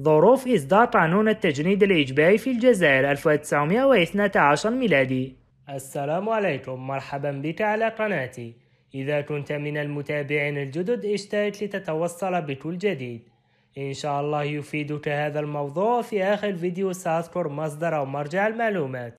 ظروف إصدار قانون التجنيد الإجباري في الجزائر 1912 ميلادي السلام عليكم مرحبا بك على قناتي إذا كنت من المتابعين الجدد اشترك لتتوصل بكل جديد إن شاء الله يفيدك هذا الموضوع في آخر فيديو سأذكر مصدر أو مرجع المعلومات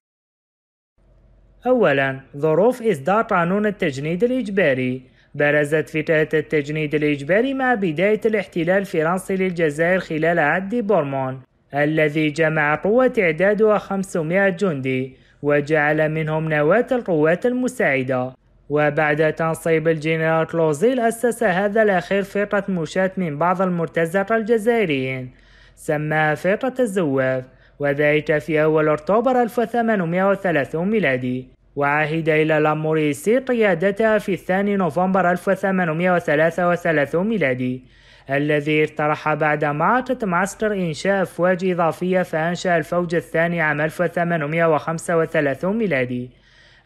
أولا ظروف إصدار قانون التجنيد الإجباري برزت فتاه التجنيد الإجباري مع بداية الاحتلال الفرنسي للجزائر خلال عد بورمون الذي جمع قوة تعدادها 500 جندي وجعل منهم نواة القوات المساعدة وبعد تنصيب الجنرال كلوزيل أسس هذا الأخير فرقة مشاة من بعض المرتزقة الجزائريين سماها فرقة الزواف وذلك في أول أكتوبر 1830 ميلادي وعهد إلى لاموريسي قيادتها في الثاني نوفمبر 1833 ميلادي الذي اقترح بعد معركة معسكر إنشاء أفواج إضافية فأنشأ الفوج الثاني عام 1835 ميلادي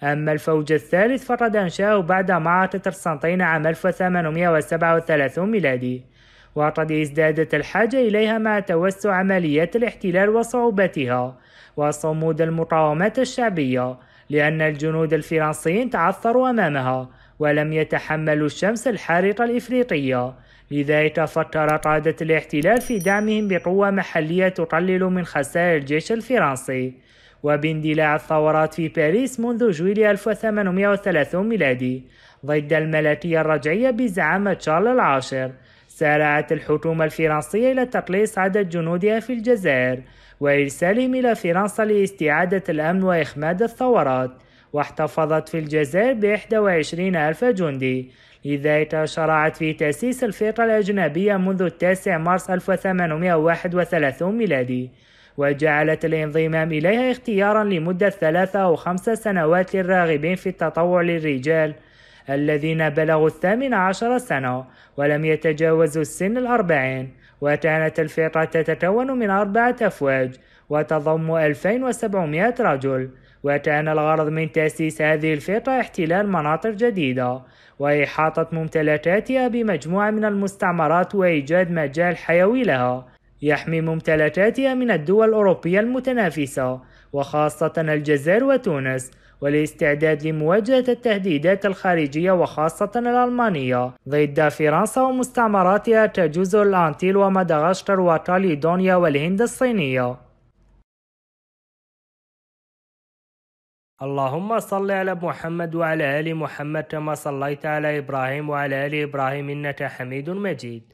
أما الفوج الثالث فقد أنشأه بعد معركة قسطنطين عام 1837 ميلادي وقد ازدادت الحاجة إليها مع توسع عمليات الاحتلال وصعوبتها وصمود المقاومات الشعبية لأن الجنود الفرنسيين تعثروا أمامها ولم يتحملوا الشمس الحارقة الإفريقية لذلك فكر قادة الاحتلال في دعمهم بقوة محلية تقلل من خسائر الجيش الفرنسي وباندلاع الثورات في باريس منذ جويلية 1830 ميلادي ضد الملكية الرجعية بزعامة شارل العاشر سارعت الحكومة الفرنسية إلى تقليص عدد جنودها في الجزائر وإرسالهم إلى فرنسا لاستعادة الأمن وإخماد الثورات واحتفظت في الجزائر ب 21 ألف جندي لذلك شرعت في تأسيس الفرقة الأجنبية منذ التاسع مارس 1831 ميلادي وجعلت الانضمام إليها اختيارا لمدة ثلاثة أو خمسة سنوات للراغبين في التطوع للرجال الذين بلغوا الثامن عشر سنة ولم يتجاوزوا السن الأربعين وكانت الفئة تتكون من أربعة أفواج وتضم 2700 رجل وكان الغرض من تأسيس هذه الفئة احتلال مناطق جديدة وإحاطة ممتلكاتها بمجموعة من المستعمرات وإيجاد مجال حيوي لها يحمي ممتلكاتها من الدول الأوروبية المتنافسة وخاصة الجزائر وتونس والاستعداد لمواجهة التهديدات الخارجية وخاصة الألمانية ضد فرنسا ومستعمراتها كجزر الأنتيل ومدغشقر وكاليدونيا والهند الصينية اللهم صل على محمد وعلى آل محمد كما صليت على إبراهيم وعلى آل إبراهيم إنك حميد مجيد